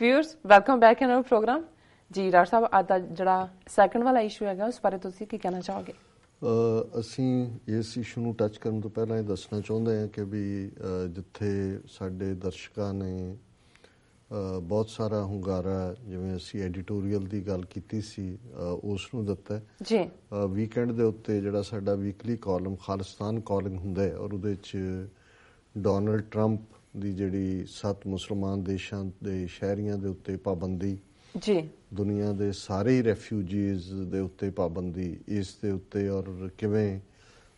Viewers welcome back in our program ਜੀ doctor ਸਾਹਿਬ ਅੱਜ ਦਾ ਜਿਹੜਾ ਸੈਕੰਡ ਵਾਲਾ ਇਸ਼ੂ ਹੈਗਾ ਉਸ ਬਾਰੇ ਤੁਸੀਂ ਕੀ ਕਹਿਣਾ ਚਾਹੋਗੇ ਅਸੀਂ ਇਸ ਇਸ਼ੂ ਨੂੰ ਟੱਚ ਕਰਨ ਤੋਂ ਪਹਿਲਾਂ ਇਹ ਦੱਸਣਾ ਚਾਹੁੰਦੇ ਹਾਂ ਕਿ ਵੀ ਜਿੱਥੇ ਸਾਡੇ ਦਰਸ਼ਕਾਂ ਨੇ ਬਹੁਤ ਸਾਰਾ ਹੁੰਗਾਰਾ ਜਿਵੇਂ ਅਸੀਂ ਐਡੀਟੋਰੀਅਲ ਦੀ ਗੱਲ ਕੀਤੀ ਸੀ ਉਸ ਨੂੰ ਦਿੱਤਾ ਜੀ ਵੀਕਐਂਡ ਦੇ ਉੱਤੇ ਜਿਹੜਾ ਸਾਡਾ ਵੀਕਲੀ ਕਾਲਮ ਖਾਲਿਸਤਾਨ ਕਾਲਿੰਗ ਹੁੰਦਾ ਹੈ ਔਰ ਉਹਦੇ ਵਿੱਚ ਡੋਨਲਡ ਟਰੰਪ ਦੀ ਜਿਹੜੀ ਸੱਤ ਮੁਸਲਮਾਨ ਦੇਸ਼ਾਂ ਦੇ ਸ਼ਹਿਰੀਆਂ ਦੇ ਉੱਤੇ ਪਾਬੰਦੀ ਜੀ ਦੁਨੀਆ ਦੇ ਸਾਰੇ ਰੈਫਿਊਜੀਜ਼ ਦੇ ਉੱਤੇ ਪਾਬੰਦੀ ਇਸ ਦੇ ਉੱਤੇ ਔਰ ਕਿਵੇਂ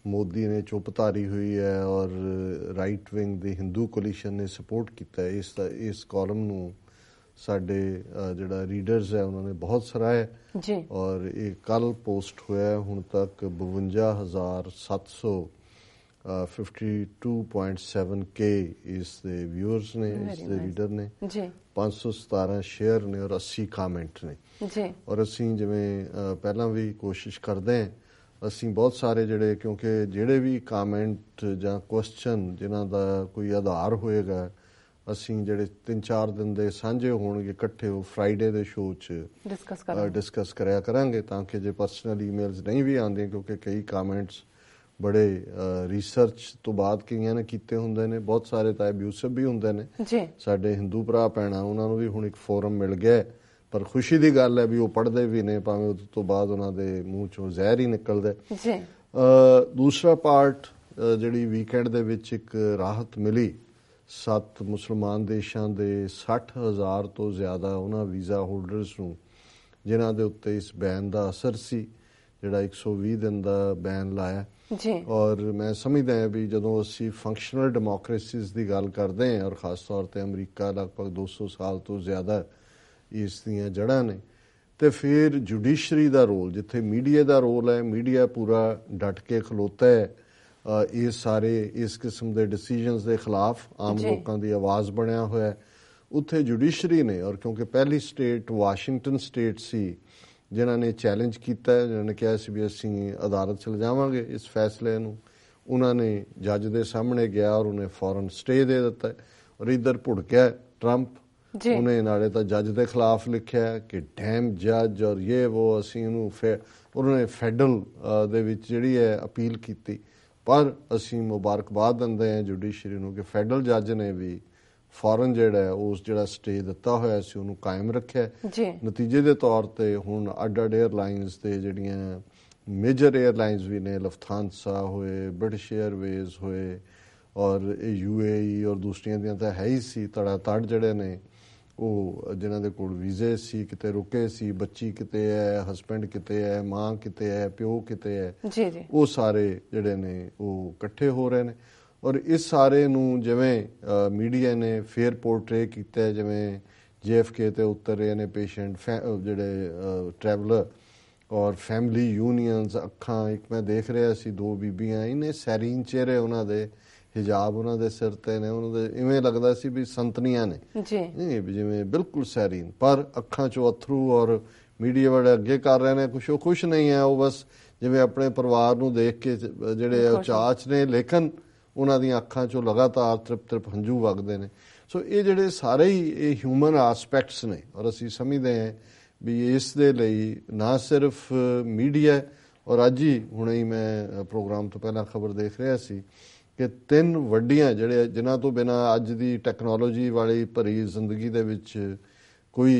ਮੋਦੀ ਨੇ ਚੁੱਪ ਧਾਰੀ ਹੋਈ ਹੈ ਔਰ ਰਾਈਟ ਵਿੰਗ ਦੇ ਹਿੰਦੂ ਕੋਲੀਸ਼ਨ ਨੇ ਸਪੋਰਟ ਕੀਤਾ ਇਸ ਇਸ ਕਾਲਮ ਨੂੰ ਸਾਡੇ ਜਿਹੜਾ ਰੀਡਰਸ ਹੈ ਉਹਨਾਂ ਨੇ ਬਹੁਤ ਸਰਾਇਆ ਜੀ ਔਰ ਇਹ ਕੱਲ ਪੋਸਟ ਹੋਇਆ ਹੁਣ ਤੱਕ 52700 52.7k ਇਸ ਦੇ ਵਿਊਅਰਸ ਨੇ ਇਸ ਦੇ ਰੀਡਰ ਨੇ ਜੀ 517 ਸ਼ੇਅਰ ਨੇ ਔਰ 80 ਕਮੈਂਟ ਨੇ ਜੀ ਔਰ ਅਸੀਂ ਜਿਵੇਂ ਪਹਿਲਾਂ ਵੀ ਕੋਸ਼ਿਸ਼ ਕਰਦੇ ਹਾਂ ਅਸੀਂ ਬਹੁਤ ਸਾਰੇ ਜਿਹੜੇ ਕਿਉਂਕਿ ਜਿਹੜੇ ਵੀ ਕਮੈਂਟ ਜਾਂ ਕੁਐਸਚਨ ਜਿਨ੍ਹਾਂ ਦਾ ਕੋਈ ਆਧਾਰ ਹੋਏਗਾ ਅਸੀਂ ਜਿਹੜੇ 3-4 ਦਿਨ ਦੇ ਸਾਂਝੇ ਹੋਣਗੇ ਇਕੱਠੇ ਉਹ ਫਰਾਈਡੇ ਦੇ ਸ਼ੋਅ 'ਚ ਡਿਸਕਸ ਕਰਾਂਗੇ ਡਿਸਕਸ ਕਰਿਆ ਕਰਾਂਗੇ ਤਾਂ ਕਿ ਜੇ ਪਰਸਨਲ ਈਮੇਲਸ ਨਹੀਂ ਵੀ ਆਉਂਦੇ ਕਿਉਂਕਿ ਕਈ ਕਮੈਂਟਸ ਬੜੇ ਰਿਸਰਚ ਤੋਂ ਬਾਅਦ ਕਈਆਂ ਨੇ ਕੀਤੇ ਹੁੰਦੇ ਨੇ ਬਹੁਤ ਸਾਰੇ ਤਾਂ ਅਬਿਊਸਿਵ ਵੀ ਹੁੰਦੇ ਨੇ ਜੀ ਸਾਡੇ ਹਿੰਦੂ ਭਰਾ ਪੈਣਾ ਉਹਨਾਂ ਨੂੰ ਵੀ ਹੁਣ ਇੱਕ ਫੋਰਮ ਮਿਲ ਗਿਆ ਪਰ ਖੁਸ਼ੀ ਦੀ ਗੱਲ ਹੈ ਵੀ ਉਹ ਪੜਦੇ ਵੀ ਨੇ ਭਾਵੇਂ ਉਸ ਤੋਂ ਬਾਅਦ ਉਹਨਾਂ ਦੇ ਮੂੰਹ ਚੋਂ ਜ਼ਹਿਰ ਹੀ ਨਿਕਲਦਾ ਜੀ ਦੂਸਰਾ ਪਾਰਟ ਜਿਹੜੀ ਵੀਕਐਂਡ ਦੇ ਵਿੱਚ ਇੱਕ ਰਾਹਤ ਮਿਲੀ ਸੱਤ ਮੁਸਲਮਾਨ ਦੇਸ਼ਾਂ ਦੇ 60000 ਤੋਂ ਜ਼ਿਆਦਾ ਉਹਨਾਂ ਵੀਜ਼ਾ ਹੋਲਡਰਸ ਨੂੰ ਜਿਨ੍ਹਾਂ ਦੇ ਉੱਤੇ ਇਸ ਬੈਨ ਦਾ ਅਸਰ ਸੀ ਜਿਹੜਾ 120 ਦਿਨ ਦਾ ਬੈਨ ਲਾਇਆ ਜੀ ਔਰ ਮੈਂ ਸਮਝਦਾ ਹਾਂ ਵੀ ਜਦੋਂ ਅਸੀਂ ਫੰਕਸ਼ਨਲ ਡੈਮੋਕ੍ਰੇਸੀਜ਼ ਦੀ ਗੱਲ ਕਰਦੇ ਹਾਂ ਔਰ ਖਾਸ ਤੌਰ ਤੇ ਅਮਰੀਕਾ ਲਗਭਗ 200 ਸਾਲ ਤੋਂ ਜ਼ਿਆਦਾ ਇਸ ਦੀਆਂ ਜੜਾਂ ਨੇ ਤੇ ਫਿਰ ਜੁਡੀਸ਼ਰੀ ਦਾ ਰੋਲ ਜਿੱਥੇ ਮੀਡੀਆ ਦਾ ਰੋਲ ਹੈ ਮੀਡੀਆ ਪੂਰਾ ਡਟ ਕੇ ਖਲੋਤਾ ਹੈ ਇਹ ਸਾਰੇ ਇਸ ਕਿਸਮ ਦੇ ਡਿਸੀਜਨਸ ਦੇ ਖਿਲਾਫ ਆਮ ਲੋਕਾਂ ਦੀ ਆਵਾਜ਼ ਬਣਿਆ ਹੋਇਆ ਹੈ ਉੱਥੇ ਜੁਡੀਸ਼ਰੀ ਨੇ ਔਰ ਕਿਉਂਕਿ ਪਹਿਲੀ ਸਟੇਟ ਵਾਸ਼ਿੰਗਟਨ ਸਟੇਟ ਸੀ ਜਿਨ੍ਹਾਂ ਨੇ ਚੈਲੰਜ ਕੀਤਾ ਜਿਨ੍ਹਾਂ ਨੇ ਕਿਹਾ ਸੀ ਵੀ ਅਸੀਂ ਅਦਾਲਤ ਚਲੇ ਜਾਵਾਂਗੇ ਇਸ ਫੈਸਲੇ ਨੂੰ ਉਹਨਾਂ ਨੇ ਜੱਜ ਦੇ ਸਾਹਮਣੇ ਗਿਆ ਔਰ ਉਹਨੇ ਫੌਰਨ ਸਟੇ ਦੇ ਦਿੱਤਾ ਔਰ ਇਧਰ ਭੁੜਕਿਆ ਟਰੰਪ ਉਹਨੇ ਨਾਲੇ ਤਾਂ ਜੱਜ ਦੇ ਖਿਲਾਫ ਲਿਖਿਆ ਕਿ ਡੈਮ ਜੱਜ ਔਰ ਇਹ ਉਹ ਅਸੀਂ ਨੂੰ ਫਿਰ ਉਹਨੇ ਫੈਡਰਲ ਦੇ ਵਿੱਚ ਜਿਹੜੀ ਹੈ ਅਪੀਲ ਕੀਤੀ ਪਰ ਅਸੀਂ ਮੁਬਾਰਕਬਾਦ ਦਿੰਦੇ ਹਾਂ ਜੁਡੀਸ਼ਰੀ ਨੂੰ ਕਿ ਫੈਡਰਲ ਜੱਜ ਨੇ ਵੀ ਫੌਰਨ ਜਿਹੜਾ ਉਸ ਜਿਹੜਾ ਸਟੇ ਦਿੱਤਾ ਹੋਇਆ ਸੀ ਉਹਨੂੰ ਕਾਇਮ ਰੱਖਿਆ ਜੀ ਨਤੀਜੇ ਦੇ ਤੌਰ ਤੇ ਹੁਣ ਅੱਡ-ਅੱਡ 에ਅਰਲਾਈਨਸ ਤੇ ਜਿਹੜੀਆਂ ਮੇਜਰ 에ਅਰਲਾਈਨਸ ਵੀ ਨੇ ਲਫਥਾਂਸਾ ਹੋਏ ਬ੍ਰਿਟਿਸ਼ 에ਅਰਵੇਜ਼ ਹੋਏ ਔਰ ਇਹ ਯੂਏਈ e ਔਰ ਦੂਸਰੀਆਂ ਦੀਆਂ ਤਾਂ ਹੈ ਹੀ ਸੀ ਤੜਾ ਤੜ ਜਿਹੜੇ ਨੇ ਉਹ ਜਿਨ੍ਹਾਂ ਦੇ ਕੋਲ ਵੀਜ਼ੇ ਸੀ ਕਿਤੇ ਰੁਕੇ ਸੀ ਬੱਚੀ ਕਿਤੇ ਹੈ ਹਸਬੰਡ ਕਿਤੇ ਹੈ ਮਾਂ ਕਿਤੇ ਹੈ ਪਿਓ ਕਿਤੇ ਹੈ ਜੀ ਜੀ ਉਹ ਸਾਰੇ ਜਿਹੜੇ ਨੇ ਉਹ ਇਕੱਠੇ ਹੋ ਰਹੇ ਨੇ ਔਰ ਇਸ ਸਾਰੇ ਨੂੰ ਜਿਵੇਂ ਮੀਡੀਆ ਨੇ ਫੇਅਰ ਪੋਰਟਰੇ ਕੀਤਾ ਜਿਵੇਂ ਜੀਐਫਕੇ ਤੇ ਉਤਰ ਰਹੇ ਨੇ ਪੇਸ਼ੈਂਟ ਜਿਹੜੇ ਟਰੈਵਲਰ ਔਰ ਫੈਮਿਲੀ ਯੂਨੀਅਨਸ ਅੱਖਾਂ ਇੱਕ ਮੈਂ ਦੇਖ ਰਿਹਾ ਸੀ ਦੋ ਬੀਬੀਆਂ ਇਹਨੇ ਸੈਰੀਨ ਚਿਹਰੇ ਉਹਨਾਂ ਦੇ ਹਿਜਾਬ ਉਹਨਾਂ ਦੇ ਸਿਰ ਤੇ ਨੇ ਉਹਨਾਂ ਦੇ ਇਵੇਂ ਲੱਗਦਾ ਸੀ ਵੀ ਸੰਤਨੀਆਂ ਨੇ ਜੀ ਨਹੀਂ ਜਿਵੇਂ ਬਿਲਕੁਲ ਸੈਰੀਨ ਪਰ ਅੱਖਾਂ 'ਚੋਂ ਅਥਰੂ ਔਰ ਮੀਡੀਆ ਵਾਲੇ ਅੱਗੇ ਕਰ ਰਹੇ ਨੇ ਕੁਛ ਉਹ ਖੁਸ਼ ਨਹੀਂ ਹੈ ਉਹ ਬਸ ਜਿਵੇਂ ਆਪਣੇ ਪਰਿਵਾਰ ਨੂੰ ਦੇਖ ਕੇ ਜਿਹੜੇ ਚਾਚ ਨੇ ਲੇਕਿਨ ਉਹਨਾਂ ਦੀਆਂ ਅੱਖਾਂ 'ਚੋਂ ਲਗਾਤਾਰ ਤ੍ਰਿਪ-ਤ੍ਰਿਪ ਹੰਝੂ ਵਗਦੇ ਨੇ ਸੋ ਇਹ ਜਿਹੜੇ ਸਾਰੇ ਹੀ ਇਹ ਹਿਊਮਨ ਐਸਪੈਕਟਸ ਨੇ ਔਰ ਅਸੀਂ ਸਮਝਦੇ ਹਾਂ ਵੀ ਇਸ ਦੇ ਲਈ ਨਾ ਸਿਰਫ ਮੀਡੀਆ ਔਰ ਅੱਜ ਹੀ ਹੁਣੇ ਹੀ ਮੈਂ ਪ੍ਰੋਗਰਾਮ ਤੋਂ ਪਹਿਲਾਂ ਖਬਰ ਦੇਖ ਰਿਹਾ ਸੀ ਕਿ ਤਿੰਨ ਵੱਡੀਆਂ ਜਿਹੜੇ ਜਿਨ੍ਹਾਂ ਤੋਂ ਬਿਨਾ ਅੱਜ ਦੀ ਟੈਕਨੋਲੋਜੀ ਵਾਲੀ ਭਰੀ ਜ਼ਿੰਦਗੀ ਦੇ ਵਿੱਚ ਕੋਈ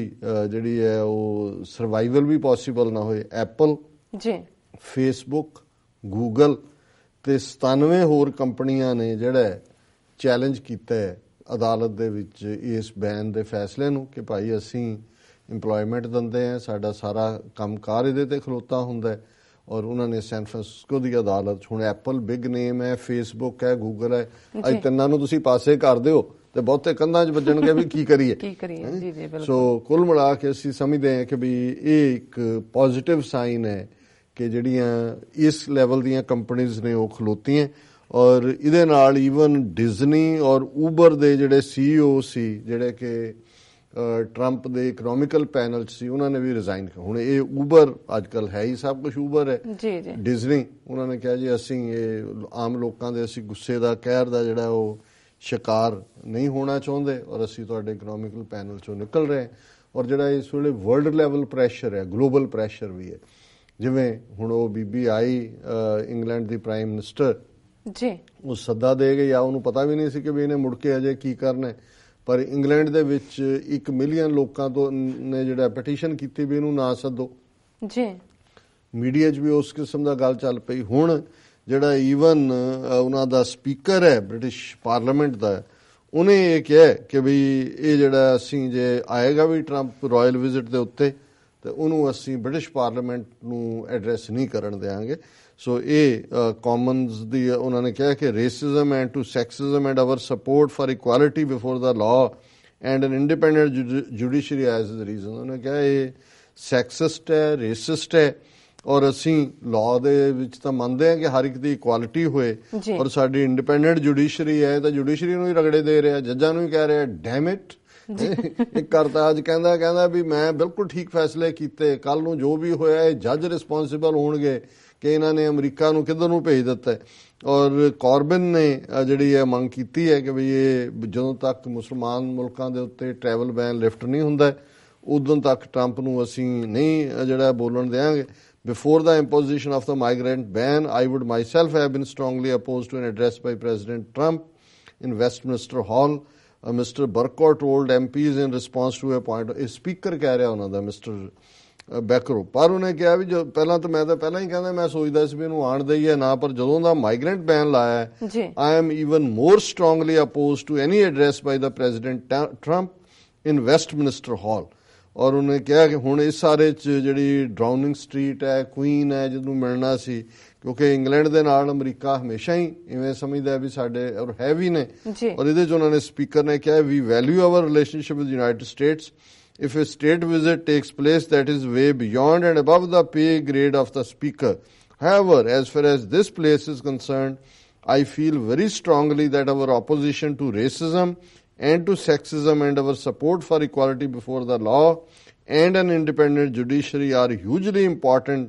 ਜਿਹੜੀ ਹੈ ਉਹ ਸਰਵਾਈਵਲ ਵੀ ਪੋਸੀਬਲ ਨਾ ਹੋਏ ਐਪਲ ਜੀ ਫੇਸਬੁੱਕ ਗੂਗਲ ਤੇ 97 ਹੋਰ ਕੰਪਨੀਆਂ ਨੇ ਜਿਹੜਾ ਚੈਲੰਜ ਕੀਤਾ ਹੈ ਅਦਾਲਤ ਦੇ ਵਿੱਚ ਇਸ ਬੈਨ ਦੇ ਫੈਸਲੇ ਨੂੰ ਕਿ ਭਾਈ ਅਸੀਂ EMPLOYMENT ਦਿੰਦੇ ਆ ਸਾਡਾ ਸਾਰਾ ਕੰਮਕਾਰ ਇਹਦੇ ਤੇ ਖਲੋਤਾ ਹੁੰਦਾ ਹੈ ਔਰ ਉਹਨਾਂ ਨੇ ਸੈਨ ਫਰਾਂਸਿਸਕੋ ਦੀ ਅਦਾਲਤ ਹੁਣ ਐਪਲ ਬਿਗ ਨੇਮ ਹੈ ਫੇਸਬੁੱਕ ਹੈ ਗੂਗਲ ਹੈ ਅਜ ਤਿੰਨਾਂ ਨੂੰ ਤੁਸੀਂ ਪਾਸੇ ਕਰ ਦਿਓ ਤੇ ਬਹੁਤੇ ਕੰਧਾਂ 'ਚ ਵੱਜਣਗੇ ਵੀ ਕੀ ਕਰੀਏ ਕੀ ਕਰੀਏ ਜੀ ਜੀ ਬਿਲਕੁਲ ਸੋ ਕੁੱਲ ਮਿਲਾ ਕੇ ਅਸੀਂ ਸਮਝਦੇ ਹਾਂ ਕਿ ਵੀ ਇਹ ਇੱਕ ਪੋਜ਼ਿਟਿਵ ਸਾਈਨ ਹੈ ਕਿ ਜਿਹੜੀਆਂ ਇਸ ਲੈਵਲ ਦੀਆਂ ਕੰਪਨੀਆਂ ਨੇ ਉਹ ਖਲੋਤੀਆਂ ਔਰ ਇਹਦੇ ਨਾਲ ਈਵਨ ਡਿਜ਼ਨੀ ਔਰ ਊਬਰ ਦੇ ਜਿਹੜੇ ਸੀਈਓ ਸੀ ਜਿਹੜੇ ਕਿ ਟਰੰਪ ਦੇ ਇਕਨੋਮਿਕਲ ਪੈਨਲ ਸੀ ਉਹਨਾਂ ਨੇ ਵੀ ਰਿਜ਼ਾਈਨ ਕਰ ਹੁਣ ਇਹ ਊਬਰ ਅੱਜਕੱਲ ਹੈ ਹੀ ਸਭ ਕੁਝ ਊਬਰ ਹੈ ਜੀ ਜੀ ਡਿਜ਼ਨੀ ਉਹਨਾਂ ਨੇ ਕਿਹਾ ਜੀ ਅਸੀਂ ਇਹ ਆਮ ਲੋਕਾਂ ਦੇ ਅਸੀਂ ਗੁੱਸੇ ਦਾ ਕਹਿਰ ਦਾ ਜਿਹੜਾ ਉਹ ਸ਼ਿਕਾਰ ਨਹੀਂ ਹੋਣਾ ਚਾਹੁੰਦੇ ਔਰ ਅਸੀਂ ਤੁਹਾਡੇ ਇਕਨੋਮਿਕਲ ਪੈਨਲ ਚੋਂ ਨਿਕਲ ਰਹੇ ਔਰ ਜਿਹੜਾ ਇਸ ਵੇਲੇ ਵਰਲਡ ਲੈਵਲ ਪ੍ਰੈਸ਼ਰ ਹੈ ਗਲੋਬਲ ਪ੍ਰੈਸ਼ਰ ਵੀ ਹੈ ਜਿਵੇਂ ਹੁਣ ਉਹ ਬੀਬੀ ਆਈ ਇੰਗਲੈਂਡ ਦੀ ਪ੍ਰਾਈਮ ਮਿਨਿਸਟਰ ਜੀ ਉਹ ਸੱਦਾ ਦੇ ਗਈ ਆ ਉਹਨੂੰ ਪਤਾ ਵੀ ਨਹੀਂ ਸੀ ਕਿ ਵੀ ਇਹਨੇ ਮੁੜ ਕੇ ਅਜੇ ਕੀ ਕਰਨਾ ਪਰ ਇੰਗਲੈਂਡ ਦੇ ਵਿੱਚ 1 ਮਿਲੀਅਨ ਲੋਕਾਂ ਤੋਂ ਨੇ ਜਿਹੜਾ ਪਟੀਸ਼ਨ ਕੀਤੀ ਵੀ ਇਹਨੂੰ ਨਾ ਸੱਦੋ ਜੀ ਮੀਡੀਆ 'ਚ ਵੀ ਉਸ ਕਿਸਮ ਦਾ ਗੱਲ ਚੱਲ ਪਈ ਹੁਣ ਜਿਹੜਾ ਈਵਨ ਉਹਨਾਂ ਦਾ ਸਪੀਕਰ ਹੈ ਬ੍ਰਿਟਿਸ਼ ਪਾਰਲੀਮੈਂਟ ਦਾ ਉਹਨੇ ਇਹ ਕਿਹਾ ਕਿ ਵੀ ਇਹ ਜਿਹੜਾ ਅਸੀਂ ਜੇ ਆਏਗਾ ਵੀ 트럼ਪ ਰਾਇਲ ਵਿਜ਼ਿਟ ਦੇ ਉੱਤੇ ਤੇ ਉਹਨੂੰ ਅਸੀਂ ਬ੍ਰਿਟਿਸ਼ ਪਾਰਲੀਮੈਂਟ ਨੂੰ ਐਡਰੈਸ ਨਹੀਂ ਕਰਨ ਦੇਾਂਗੇ ਸੋ ਇਹ ਕਾਮਨਸ ਦੀ ਉਹਨਾਂ ਨੇ ਕਿਹਾ ਕਿ racism and to sexism and our support for equality before the law and an independent judiciary as the reason ਉਹਨਾਂ ਕਿਹਾ ਇਹ ਸੈਕਸਿਸਟ ਹੈ ਰੇਸਿਸਟ ਹੈ ਔਰ ਅਸੀਂ ਲਾਅ ਦੇ ਵਿੱਚ ਤਾਂ ਮੰਨਦੇ ਹਾਂ ਕਿ ਹਰ ਇੱਕ ਦੀ ਇਕੁਐਲਿਟੀ ਹੋਏ ਔਰ ਸਾਡੀ ਇੰਡੀਪੈਂਡੈਂਟ ਜੁਡੀਸ਼ਰੀ ਹੈ ਤਾਂ ਜੁਡੀਸ਼ਰੀ ਨੂੰ ਹੀ ਰਗੜੇ ਦੇ ਰਿਹਾ ਜੱਜਾਂ ਨੂੰ ਹੀ ਕਹਿ ਰਿਹਾ ਡੈਮ ਇਟ ਇਹ ਕਰਤਾਜ ਕਹਿੰਦਾ ਕਹਿੰਦਾ ਵੀ ਮੈਂ ਬਿਲਕੁਲ ਠੀਕ ਫੈਸਲੇ ਕੀਤੇ ਕੱਲ ਨੂੰ ਜੋ ਵੀ ਹੋਇਆ ਇਹ ਜੱਜ ਰਿਸਪੌਂਸਿਬਲ ਹੋਣਗੇ ਕਿ ਇਹਨਾਂ ਨੇ ਅਮਰੀਕਾ ਨੂੰ ਕਿੱਧਰ ਨੂੰ ਭੇਜ ਦਿੱਤਾ ਔਰ ਕਾਰਬਨ ਨੇ ਜਿਹੜੀ ਇਹ ਮੰਗ ਕੀਤੀ ਹੈ ਕਿ ਵੀ ਇਹ ਜਦੋਂ ਤੱਕ ਮੁਸਲਮਾਨ ਮੁਲਕਾਂ ਦੇ ਉੱਤੇ ਟਰੈਵਲ ਬੈਨ ਲਿਫਟ ਨਹੀਂ ਹੁੰਦਾ ਉਦੋਂ ਤੱਕ ਟਰੰਪ ਨੂੰ ਅਸੀਂ ਨਹੀਂ ਜਿਹੜਾ ਬੋਲਣ ਦੇਾਂਗੇ before the imposition of the migrant ban I would myself have been strongly opposed to an address by President Trump in Westminster Hall Mr Bercow told MPs in response to a point ਇਸ speaker ਕਹਿ ਰਿਹਾ ਉਹਨਾਂ ਦਾ mister ਬੈਕਰੋ ਪਰ ਉਹਨੇ ਕਿਹਾ ਵੀ ਜੋ ਪਹਿਲਾਂ ਤਾਂ ਮੈਂ ਤਾਂ ਪਹਿਲਾਂ ਹੀ ਕਹਿੰਦਾ ਮੈਂ ਸੋਚਦਾ ਸੀ ਵੀ ਇਹਨੂੰ ਆਣ ਦੇਈ ਹੈ ਨਾ ਪਰ ਜਦੋਂ ਦਾ ਮਾਈਗ੍ਰੈਂਟ ਬੈਨ ਲਾਇਆ I am even more strongly opposed to any address by the President Trump in Westminster Hall ਔਰ ਉਹਨੇ ਕਿਹਾ ਕਿ ਹੁਣ ਇਸ ਸਾਰੇ ਚ ਜਿਹੜੀ ਡਰਾਉਨਿੰਗ ਸਟਰੀਟ ਹੈ ਕੁਈਨ ਹੈ ਜਿਹਨੂੰ ਮਿਲਣਾ ਸੀ ਕਿਉਂਕਿ ਇੰਗਲੈਂਡ ਦੇ ਨਾਲ ਅਮਰੀਕਾ ਹਮੇਸ਼ਾ ਹੀ ਇਵੇਂ ਸਮਝਦਾ ਵੀ ਸਾਡੇ ਔਰ ਹੈ ਵੀ ਨੇ ਔਰ ਇਹਦੇ ਚ ਉਹਨਾਂ ਨੇ ਸਪੀਕਰ ਨੇ ਕਿਹਾ we value our relationship with United States if a state visit takes place that is way beyond and above the pay grade of the speaker however as far as this place is concerned I feel very strongly that our opposition to racism and to sexism and our support for equality before the law and an independent judiciary are hugely important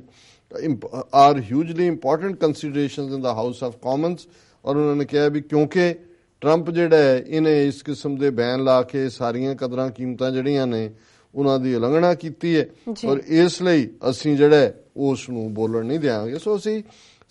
are hugely important considerations in the house of Commons ਔਰ ਉਹਨਾਂ ਨੇ ਕਿਹਾ ਵੀ ਕਿਉਂਕਿ Trump ਜਿਹੜਾ ਹੈ ਇਹਨੇ ਇਸ ਕਿਸਮ ਦੇ ਬੈਨ ਲਾ ਕੇ ਸਾਰੀਆਂ ਕਦਰਾਂ ਕੀਮਤਾਂ ਜਿਹੜੀਆਂ ਨੇ ਉਹਨਾਂ ਦੀ ਉਲੰਘਣਾ ਕੀਤੀ ਹੈ ਔਰ ਇਸ ਲਈ ਅਸੀਂ ਜਿਹੜਾ ਉਸ ਨੂੰ ਬੋਲਣ ਨਹੀਂ ਦੇਵਾਂਗੇ ਸੋ ਅਸੀਂ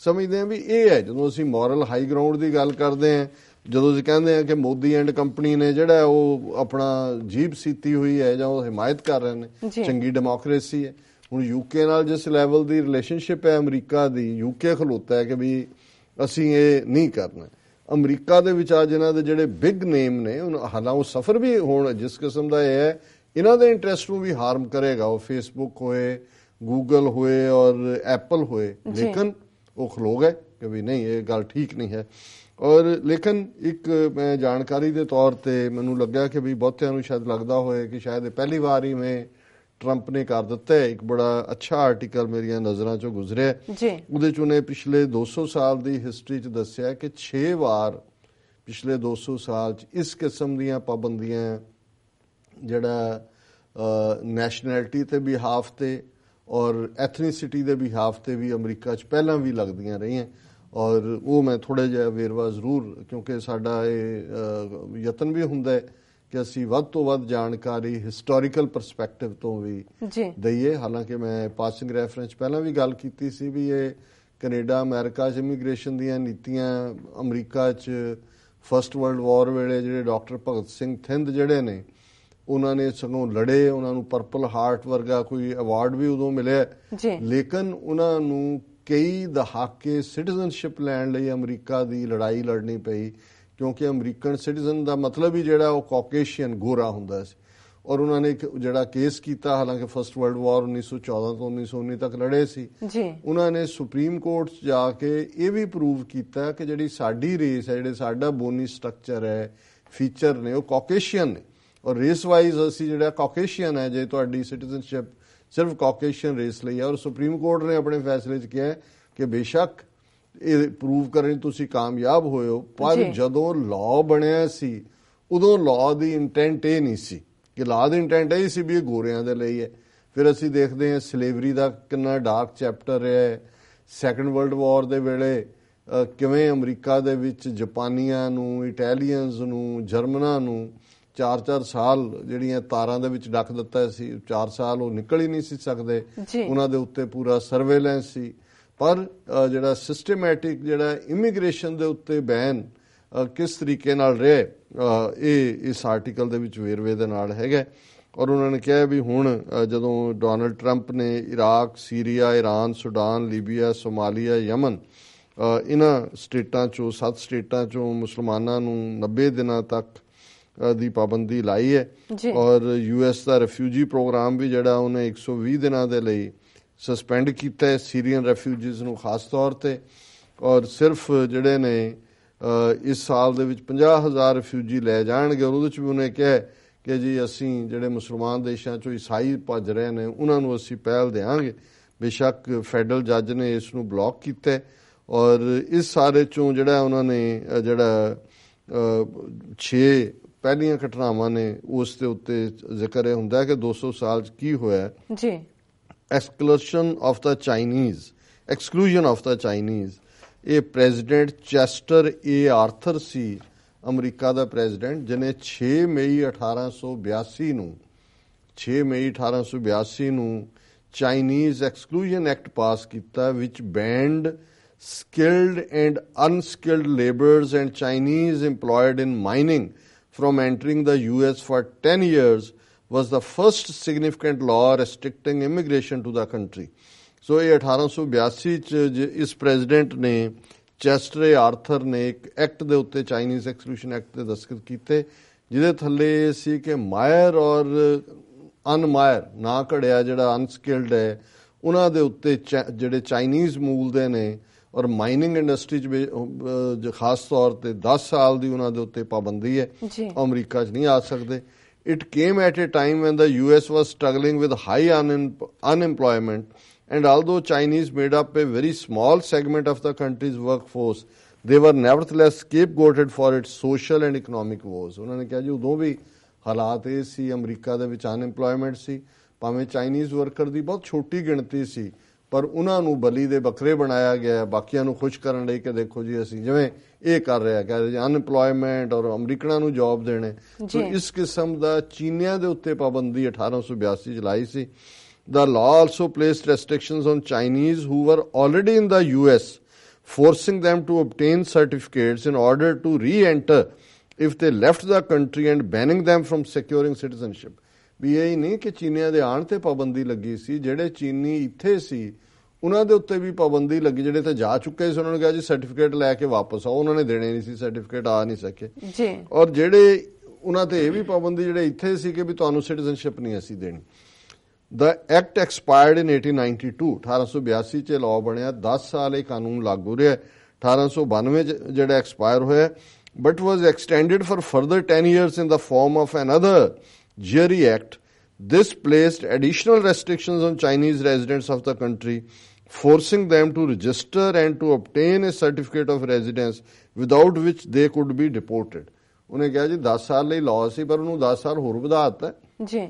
ਸਮਝਦੇ ਹਾਂ ਵੀ ਇਹ ਹੈ ਜਦੋਂ ਅਸੀਂ ਮੋਰਲ ਹਾਈ ਗਰਾਊਂਡ ਦੀ ਗੱਲ ਕਰਦੇ ਹਾਂ ਜਦੋਂ ਅਸੀਂ ਕਹਿੰਦੇ ਹਾਂ ਕਿ ਮੋਦੀ ਐਂਡ ਕੰਪਨੀ ਨੇ ਜਿਹੜਾ ਉਹ ਆਪਣਾ ਜੀਬ ਸੀਤੀ ਹੋਈ ਹੈ ਜਾਂ ਉਹ ਹਮਾਇਤ ਕਰ ਰਹੇ ਨੇ ਚੰਗੀ ਡੈਮੋਕ੍ਰੇਸੀ ਹੈ ਹੁਣ ਯੂਕੇ ਨਾਲ ਜਿਸ ਲੈਵਲ ਦੀ ਰਿਲੇਸ਼ਨਸ਼ਿਪ ਹੈ ਅਮਰੀਕਾ ਦੀ ਯੂਕੇ ਖਲੋਤਾ ਹੈ ਕਿ ਵੀ ਅਸੀਂ ਇਹ ਨਹੀਂ ਕਰਨਾ ਅਮਰੀਕਾ ਦੇ ਵਿੱਚ ਜਿਨ੍ਹਾਂ ਦੇ ਜਿਹੜੇ ਬਿਗ ਨੇਮ ਨੇ ਹਾਲਾਂ ਉਹ ਸਫਰ ਵੀ ਹੋਣ ਜਿਸ ਕਿਸਮ ਦਾ ਇਹ ਹੈ ਇਹਨਾਂ ਦੇ ਇੰਟਰਸਟ ਨੂੰ ਵੀ ਹਾਰਮ ਕਰੇਗਾ ਉਹ ਫੇਸਬੁੱਕ ਹੋਏ ਗੂਗਲ ਹੋਏ ਔਰ ਐਪਲ ਹੋਏ ਲੇਕਿਨ ਉਹ ਖਲੋ ਗਏ ਕਿ ਵੀ ਨਹੀਂ ਇਹ ਗੱਲ ਠੀਕ ਨਹੀਂ ਹੈ ਔਰ ਲੇਕਿਨ ਇੱਕ ਮੈਂ ਜਾਣਕਾਰੀ ਦੇ ਤੌਰ ਤੇ ਮੈਨੂੰ ਲੱਗਿਆ ਕਿ ਵੀ ਬਹੁਤਿਆਂ ਨੂੰ ਸ਼ਾਇਦ ਲੱਗਦਾ ਹੋਵੇ ਕਿ ਸ਼ਾਇਦ ਪਹਿਲੀ ਵਾਰ ਹੀ ਮੈਂ ਟਰੰਪ ਨੇ ਕਰ ਦਿੱਤਾ ਇੱਕ ਬੜਾ ਅੱਛਾ ਆਰਟੀਕਲ ਮੇਰੀਆਂ ਨਜ਼ਰਾਂ 'ਚੋਂ ਗੁਜ਼ਰਿਆ ਜੀ ਉਹਦੇ 'ਚ ਉਹਨੇ ਪਿਛਲੇ 200 ਸਾਲ ਦੀ ਹਿਸਟਰੀ 'ਚ ਦੱਸਿਆ ਕਿ 6 ਵਾਰ ਪਿਛਲੇ 200 ਸਾਲ 'ਚ ਇਸ ਕਿਸਮ ਦੀਆਂ ਪਾਬੰਦੀਆਂ ਜਿਹੜਾ ਨੈਸ਼ਨੈਲਿਟੀ ਤੇ ਵੀ ਹਾਫ ਤੇ ਔਰ ਐਥਨਿਸਿਟੀ ਦੇ ਵੀ ਹਾਫ ਤੇ ਵੀ ਅਮਰੀਕਾ 'ਚ ਪਹਿਲਾਂ ਵੀ ਲੱਗਦੀਆਂ ਰਹੀਆਂ ਔਰ ਉਹ ਮੈਂ ਥੋੜਾ ਜਿਹਾ ਵੇਰਵਾ ਜ਼ਰੂਰ ਕਿਉਂਕਿ ਸਾਡਾ ਇਹ ਯਤਨ ਵੀ ਹੁੰਦਾ ਹੈ ਕਿ ਅਸੀਂ ਵੱਧ ਤੋਂ ਵੱਧ ਜਾਣਕਾਰੀ ਹਿਸਟੋਰੀਕਲ ਪਰਸਪੈਕਟਿਵ ਤੋਂ ਵੀ ਦਈਏ ਹਾਲਾਂਕਿ ਮੈਂ ਪਾਸਿੰਗ ਰੈਫਰੈਂਸ ਪਹਿਲਾਂ ਵੀ ਗੱਲ ਕੀਤੀ ਸੀ ਵੀ ਇਹ ਕੈਨੇਡਾ ਅਮਰੀਕਾ 'ਚ ਇਮੀਗ੍ਰੇਸ਼ਨ ਦੀਆਂ ਨੀਤੀਆਂ ਅਮਰੀਕਾ 'ਚ ਫਰਸਟ ਵਰਲਡ ਵਾਰ ਵੇਲੇ ਜਿਹੜੇ ਡਾਕਟਰ ਭਗਤ ਸਿੰਘ ਥਿੰਦ ਜਿਹੜੇ ਨੇ ਉਹਨਾਂ ਨੇ ਸਗੋਂ ਲੜੇ ਉਹਨਾਂ ਨੂੰ ਪਰਪਲ ਹਾਰਟ ਵਰਗਾ ਕੋਈ ਅਵਾਰਡ ਵੀ ਉਦੋਂ ਮਿਲਿਆ ਜੀ ਲੇਕਿਨ ਉਹਨਾਂ ਨੂੰ ਕਈ ਦਹਾਕੇ ਸਿਟੀਜ਼ਨਸ਼ਿਪ ਲੈਣ ਲਈ ਅਮਰੀਕਾ ਦੀ ਲੜਾਈ ਲੜਨੀ ਪਈ ਕਿਉਂਕਿ ਅਮਰੀਕਨ ਸਿਟੀਜ਼ਨ ਦਾ ਮਤਲਬ ਹੀ ਜਿਹੜਾ ਉਹ ਕਾਕੇਸ਼ੀਅਨ ਗੋਰਾ ਹੁੰਦਾ ਸੀ ਔਰ ਉਹਨਾਂ ਨੇ ਜਿਹੜਾ ਕੇਸ ਕੀਤਾ ਹਾਲਾਂਕਿ ਫਰਸਟ ਵਰਲਡ ਵਾਰ 1914 ਤੋਂ 1919 ਤੱਕ ਲੜੇ ਸੀ ਜੀ ਉਹਨਾਂ ਨੇ ਸੁਪਰੀਮ ਕੋਰਟ ਜਾ ਕੇ ਇਹ ਵੀ ਪ੍ਰੂਵ ਕੀਤਾ ਕਿ ਜਿਹੜੀ ਸਾਡੀ ਰੇਸ ਹੈ ਜਿਹੜੇ ਸਾਡਾ ਬੋਨੀ ਸਟਰਕਚਰ ਹੈ ਫੀਚਰ ਨੇ ਉਹ ਕਾਕੇਸ਼ੀਅਨ ਨੇ ਔਰ ਰੇਸ ਵਾਈਜ਼ ਅਸੀਂ ਜਿਹੜਾ ਕਾਕੇਸ਼ੀਅਨ ਹੈ ਜੇ ਤੁਹਾਡੀ ਸਿਟੀਜ਼ਨਸ਼ਿਪ ਸਿਰਫ ਕਾਕੇਸ਼ੀਅਨ ਰੇਸ ਲਈ ਹੈ ਔਰ ਸੁਪਰੀਮ ਕੋਰਟ ਨੇ ਆਪਣੇ ਫੈਸਲੇ 'ਚ ਕਿਹਾ ਕਿ ਬੇਸ਼ੱਕ ਇਹ ਪ੍ਰੂਵ ਕਰਨ ਤੁਸੀਂ ਕਾਮਯਾਬ ਹੋਏ ਹੋ ਪਰ ਜਦੋਂ ਲਾਅ ਬਣਿਆ ਸੀ ਉਦੋਂ ਲਾਅ ਦੀ ਇੰਟੈਂਟ ਇਹ ਨਹੀਂ ਸੀ ਕਿ ਲਾਅ ਦੀ ਇੰਟੈਂਟ ਇਹ ਸੀ ਵੀ ਇਹ ਗੋਰਿਆਂ ਦੇ ਲਈ ਹੈ ਫਿਰ ਅਸੀਂ ਦੇਖਦੇ ਹਾਂ ਸਲੇਵਰੀ ਦਾ ਕਿੰਨਾ ਡਾਰਕ ਚੈਪਟਰ ਹੈ ਸੈਕੰਡ ਵਰਲਡ ਵਾਰ ਦੇ ਵੇਲੇ ਕਿਵੇਂ ਅਮਰੀਕਾ ਦੇ ਵਿੱਚ ਜਾਪਾਨੀਆਂ ਨੂੰ ਇਟਾਲੀਅਨਸ ਨੂੰ ਜਰਮਨਾਂ ਨੂੰ 4-4 ਸਾਲ ਜਿਹੜੀਆਂ ਤਾਰਾਂ ਦੇ ਵਿੱਚ ਡੱਕ ਦਿੱਤਾ ਸੀ 4 ਸਾਲ ਉਹ ਨਿਕਲ ਹੀ ਨਹੀਂ ਸੀ ਸਕਦੇ ਉਹਨਾਂ ਦੇ ਉੱਤੇ ਪੂਰਾ ਸਰਵੇਲੈਂਸ ਸੀ ਪਰ ਜਿਹੜਾ ਸਿਸਟਮੈਟਿਕ ਜਿਹੜਾ ਇਮੀਗ੍ਰੇਸ਼ਨ ਦੇ ਉੱਤੇ ਬੈਨ ਕਿਸ ਤਰੀਕੇ ਨਾਲ ਰਿਹਾ ਇਹ ਇਸ ਆਰਟੀਕਲ ਦੇ ਵਿੱਚ ਵੇਰਵੇ ਦੇ ਨਾਲ ਹੈਗਾ ਔਰ ਉਹਨਾਂ ਨੇ ਕਿਹਾ ਵੀ ਹੁਣ ਜਦੋਂ ਡੋਨਲਡ ਟਰੰਪ ਨੇ Iraq Syria Iran, Sudan Libya Somalia Yemen ਇਹਨਾਂ ਸਟੇਟਾਂ ਚੋਂ ਸੱਤ ਸਟੇਟਾਂ ਚੋਂ ਮੁਸਲਮਾਨਾਂ ਨੂੰ 90 ਦਿਨਾਂ ਤੱਕ ਦੀ ਪਾਬੰਦੀ ਲਾਈ ਹੈ ਔਰ ਯੂਐਸ ਦਾ ਰਿਫਿਊਜੀ ਪ੍ਰੋਗਰਾਮ ਵੀ ਜਿਹੜਾ ਉਹਨੇ 120 ਦਿਨਾਂ ਦੇ ਲਈ ਸਸਪੈਂਡ ਕੀਤਾ ਹੈ ਸੀਰੀਅਨ ਰੈਫਿਊਜੀਜ਼ ਨੂੰ ਖਾਸ ਤੌਰ ਤੇ ਔਰ ਸਿਰਫ ਜਿਹੜੇ ਨੇ ਇਸ ਸਾਲ ਦੇ ਵਿੱਚ 50000 ਰੈਫਿਊਜੀ ਲੈ ਜਾਣਗੇ ਉਹਦੇ ਵਿੱਚ ਵੀ ਉਹਨੇ ਕਿਹਾ ਕਿ ਜੀ ਅਸੀਂ ਜਿਹੜੇ ਮੁਸਲਮਾਨ ਦੇਸ਼ਾਂ ਚੋਂ ਈਸਾਈ ਭੱਜ ਰਹੇ ਨੇ ਉਹਨਾਂ ਨੂੰ ਅਸੀਂ ਪਹਿਲ ਦੇਵਾਂਗੇ ਬੇਸ਼ੱਕ ਫੈਡਰਲ ਜੱਜ ਨੇ ਇਸ ਨੂੰ ਬਲੌਕ ਕੀਤਾ ਔਰ ਇਸ ਸਾਰੇ ਚੋਂ ਜਿਹੜਾ ਉਹਨਾਂ ਨੇ ਜਿਹੜਾ 6 ਪਹਿਲੀਆਂ ਘਟਨਾਵਾਂ ਨੇ ਉਸ ਦੇ ਉੱਤੇ ਜ਼ਿਕਰ ਹੈ ਹੁੰਦਾ ਕਿ 200 ਸਾਲ ਚ ਕੀ ਹੋਇਆ ਜੀ exclusion of the Chinese, exclusion of the Chinese. ਇਹ ਪ੍ਰੈਜ਼ੀਡੈਂਟ ਚੈਸਟਰ ਏ ਆਰਥਰ ਸੀ ਅਮਰੀਕਾ ਦਾ ਪ੍ਰੈਜ਼ੀਡੈਂਟ ਜਿਨੇ 6 ਮਈ 1882 ਨੂੰ 6 ਮਈ 1882 ਨੂੰ ਚਾਈਨੀਜ਼ ਐਕਸਕਲੂਜਨ ਐਕਟ ਪਾਸ ਕੀਤਾ which banned skilled and unskilled laborers and Chinese employed in mining from entering the US for 10 years was the first significant law restricting immigration to the country so ਇਹ 1882 ਚ ਇਸ president ਨੇ ਚੈਸਟਰੇ Arthur ਨੇ ਇੱਕ act ਦੇ ਉੱਤੇ Chinese ਐਕਸਕਲੂਸ਼ਨ act ਦੇ ਦਸਤਖਤ ਕੀਤੇ ਜਿਹਦੇ ਥੱਲੇ ਸੀ ਕਿ ਮਾਇਰ ਔਰ ਅਨਮਾਇਰ ਨਾ ਘੜਿਆ ਜਿਹੜਾ ਅਨਸਕਿਲਡ ਹੈ ਉਹਨਾਂ ਦੇ ਉੱਤੇ ਜਿਹੜੇ ਚਾਈਨੀਜ਼ ਮੂਲ ਦੇ ਨੇ ਔਰ ਮਾਈਨਿੰਗ ਇੰਡਸਟਰੀ ਚ ਖਾਸ ਤੌਰ ਤੇ 10 ਸਾਲ ਦੀ ਉਹਨਾਂ ਦੇ ਉੱਤੇ ਪਾਬੰਦੀ ਹੈ ਅਮਰੀਕਾ 'ਚ ਨਹੀਂ ਆ ਸਕਦੇ It came at a time when the US was struggling with high un- unemployment, and although Chinese made up a very small segment of the country's workforce, they were nevertheless scapegoated for its social and economic woes. ਉਹਨਾਂ ਨੇ ਕਿਹਾ ਜੀ ਉਦੋਂ ਵੀ ਹਾਲਾਤ ਇਹ ਸੀ America unemployment. ਵਿੱਚ ਅਨਐਮਪਲੋਇਮੈਂਟ ਸੀ ਭਾਵੇਂ ਚਾਈਨੀਜ਼ ਵਰਕਰ ਦੀ ਬਹੁਤ ਛੋਟੀ ਪਰ ਉਹਨਾਂ ਨੂੰ ਬਲੀ ਦੇ ਬੱਕਰੇ ਬਣਾਇਆ ਗਿਆ ਹੈ ਬਾਕੀਆਂ ਨੂੰ ਖੁਸ਼ ਕਰਨ ਲਈ ਕਿ ਦੇਖੋ ਜੀ ਅਸੀਂ ਜਿਵੇਂ ਇਹ ਕਰ ਰਿਹਾ ਕਿ ਅਨਪਲੋਇਮੈਂਟ ਔਰ ਅਮਰੀਕਨਾਂ ਨੂੰ ਜੌਬ ਦੇਣੇ ਸੋ ਇਸ ਕਿਸਮ ਦਾ ਚੀਨੀਆਂ ਦੇ ਉੱਤੇ ਪਾਬੰਦੀ 1882 ਚ ਲਾਈ ਸੀ the law also placed restrictions on Chinese who were already in the US forcing them to obtain certificates in order to reenter if they left the country and banning banning them from securing citizenship ਵੀ ਇਹ ਨਹੀਂ ਕਿ ਚੀਨੀਆਂ ਦੇ ਆਣ ਤੇ ਪਾਬੰਦੀ ਲੱਗੀ ਸੀ ਜਿਹੜੇ ਚੀਨੀ ਇੱਥੇ ਸੀ ਉਹਨਾਂ ਦੇ ਉੱਤੇ ਵੀ ਪਾਬੰਦੀ ਲੱਗੀ ਜਿਹੜੇ ਤਾਂ ਜਾ ਚੁੱਕੇ ਸੀ ਉਹਨਾਂ ਨੂੰ ਕਿਹਾ ਜੀ ਸਰਟੀਫਿਕੇਟ ਲੈ ਕੇ ਵਾਪਸ ਆਓ ਉਹਨਾਂ ਨੇ ਦੇਣੇ ਨਹੀਂ ਸੀ ਸਰਟੀਫਿਕੇਟ ਆ ਨਹੀਂ ਸਕੇ ਜੀ ਔਰ ਜਿਹੜੇ ਉਹਨਾਂ ਤੇ ਇਹ ਵੀ ਪਾਬੰਦੀ ਜਿਹੜੇ ਇੱਥੇ ਸੀ ਕਿ ਵੀ ਤੁਹਾਨੂੰ ਸਿਟੀਜ਼ਨਸ਼ਿਪ ਨਹੀਂ ਅਸੀਂ ਦੇਣੀ ਦਾ ਐਕਟ ਐਕਸਪਾਇਰਡ ਇਨ 1892 1882 ਚ ਲਾਅ ਬਣਿਆ 10 ਸਾਲ ਇਹ ਕਾਨੂੰਨ ਲਾਗੂ ਰਿਹਾ 1892 ਜਿਹੜਾ ਐਕਸਪਾਇਰ ਹੋਇਆ but was extended for further 10 years in the form of another Jury Act, this placed additional restrictions on Chinese residents of the country, forcing them to register and to obtain a certificate of residence without which they could be deported. ਉਹਨੇ ਕਿਹਾ ਜੀ 10 ਸਾਲ ਲਈ law ਸੀ ਪਰ ਉਹਨੂੰ 10 ਸਾਲ ਹੋਰ ਵਧਾ ਦਿੱਤਾ ਜੀ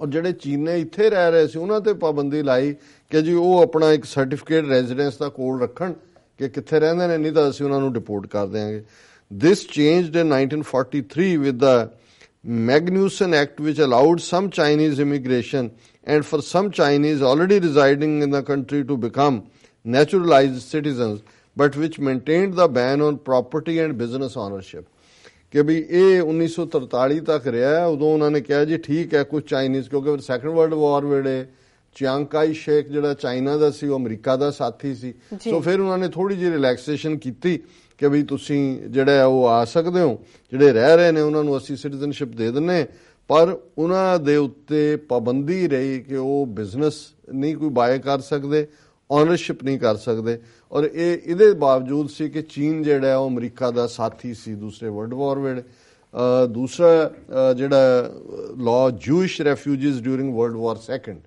ਔਰ ਜਿਹੜੇ ਚੀਨੇ ਇੱਥੇ ਰਹਿ ਰਹੇ ਸੀ ਉਹਨਾਂ ਤੇ ਪਾਬੰਦੀ ਲਾਈ ਕਿ ਜੀ ਉਹ ਆਪਣਾ ਇੱਕ ਸਰਟੀਫਿਕੇਟ ਰੈਜ਼ੀਡੈਂਸ ਦਾ ਕੋਲ ਰੱਖਣ ਕਿ ਕਿੱਥੇ ਰਹਿੰਦੇ ਨੇ ਨਹੀਂ ਤਾਂ ਅਸੀਂ ਉਹਨਾਂ ਨੂੰ ਡਿਪੋਰਟ ਕਰ ਦੇਵਾਂਗੇ this changed in 1943 with the Magnuson Act which allowed some Chinese immigration and for some Chinese already residing in the country to become naturalized citizens but which maintained the ban on property and business ownership ke bhi ਇਹ 1943 ਤੱਕ ਰਿਹਾ ਉਦੋਂ ਉਹਨਾਂ ਨੇ ਕਿਹਾ ਜੀ ਠੀਕ ਹੈ ਕੁਝ ਚਾਈਨੀਜ਼ ਕਿਉਂਕਿ ਸੈਕੰਡ ਵਰਲਡ ਵਾਰ ਵੇਲੇ ਚਿਆਂਕਾਈ ਸ਼ੇਖ ਜਿਹੜਾ ਚਾਈਨਾ ਦਾ ਸੀ ਉਹ ਅਮਰੀਕਾ ਦਾ ਸਾਥੀ ਸੀ ਸੋ ਫਿਰ ਉਹਨਾਂ ਨੇ ਥੋੜੀ ਜਿਹੀ ਰਿਲੈਕਸੇਸ਼ਨ ਕੀਤੀ ਕਿ ਵੀ ਤੁਸੀਂ ਜਿਹੜਾ ਉਹ ਆ ਸਕਦੇ ਹੋ ਜਿਹੜੇ ਰਹਿ ਰਹੇ ਨੇ ਉਹਨਾਂ ਨੂੰ ਅਸੀਂ ਸਿਟੀਜ਼ਨਸ਼ਿਪ ਦੇ ਦਿੰਨੇ ਪਰ ਉਹਨਾਂ ਦੇ ਉੱਤੇ ਪਾਬੰਦੀ ਰਹੀ ਕਿ ਉਹ ਬਿਜ਼ਨਸ ਨਹੀਂ ਕੋਈ ਬਾਏ ਕਰ ਸਕਦੇ ਓਨਰਸ਼ਿਪ ਨਹੀਂ ਕਰ ਸਕਦੇ ਔਰ ਇਹ ਇਹਦੇ ਬਾਵਜੂਦ ਸੀ ਕਿ ਚੀਨ ਜਿਹੜਾ ਉਹ ਅਮਰੀਕਾ ਦਾ ਸਾਥੀ ਸੀ ਦੂਸਰੇ ਵਰਲਡ ਵਾਰ ਵੇਲੇ ਦੂਸਰਾ ਜਿਹੜਾ law Jewish refugees during world war second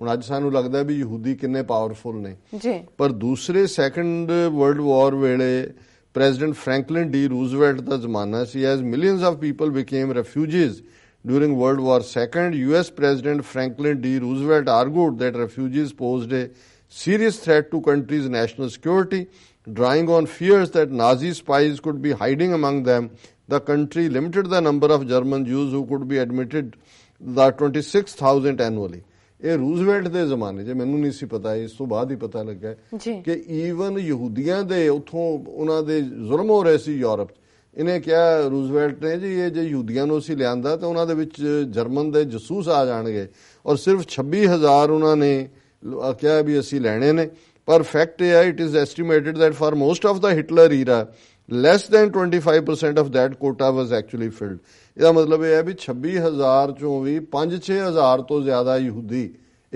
ਹੁਣ ਅੱਜ ਸਾਨੂੰ ਲੱਗਦਾ ਵੀ ਯਹੂਦੀ ਕਿੰਨੇ ਪਾਵਰਫੁਲ ਨੇ ਜੀ ਪਰ ਦੂਸਰੇ ਸੈਕੰਡ ਵਰਲਡ ਵਾਰ ਵੇਲੇ ਪ੍ਰੈਜ਼ੀਡੈਂਟ ਫ੍ਰੈਂਕਲਿਨ ਡੀ ਰੂਜ਼ਵੈਲਟ ਦਾ ਜ਼ਮਾਨਾ ਸੀ as millions during World War II, U.S. President Franklin D. Roosevelt argued that refugees posed a serious threat to countries' national security, drawing on fears that Nazi spies could be hiding among them. The country limited the number of German Jews who could be admitted, the 26,000 annually. ਇਹ Roosevelt ਦੇ ਜ਼ਮਾਨੇ 'ਚ ਮੈਨੂੰ ਨਹੀਂ ਸੀ ਪਤਾ ਇਸ ਤੋਂ ਬਾਅਦ ਹੀ ਪਤਾ ਲੱਗਾ ਕਿ ਈਵਨ ਯਹੂਦੀਆਂ ਦੇ ਉਥੋਂ ਉਹਨਾਂ ਦੇ ਜ਼ੁਲਮ ਹੋ ਰਹੇ ਸੀ ਯੂਰਪ ਇਹਨੇ ਕਿਹਾ ਰੂਜ਼ਵੈਲਟ ਨੇ ਜੀ ਇਹ ਜੇ ਯਹੂਦੀਆਂ ਨੂੰ ਅਸੀਂ ਲਿਆਂਦਾ ਤਾਂ ਉਹਨਾਂ ਦੇ ਵਿੱਚ ਜਰਮਨ ਦੇ ਜਸੂਸ ਆ ਜਾਣਗੇ ਔਰ ਸਿਰਫ 26000 ਉਹਨਾਂ ਨੇ ਕਿਹਾ ਵੀ ਅਸੀਂ ਲੈਣੇ ਨੇ ਪਰ ਫੈਕਟ ਇਹ ਹੈ it is estimated that for most of the Hitler era less than 25% of that quota was actually filled ਇਹਦਾ ਮਤਲਬ ਇਹ ਹੈ ਵੀ 26000 ਚੋਂ ਵੀ 5-6000 ਤੋਂ ਜ਼ਿਆਦਾ ਯਹੂਦੀ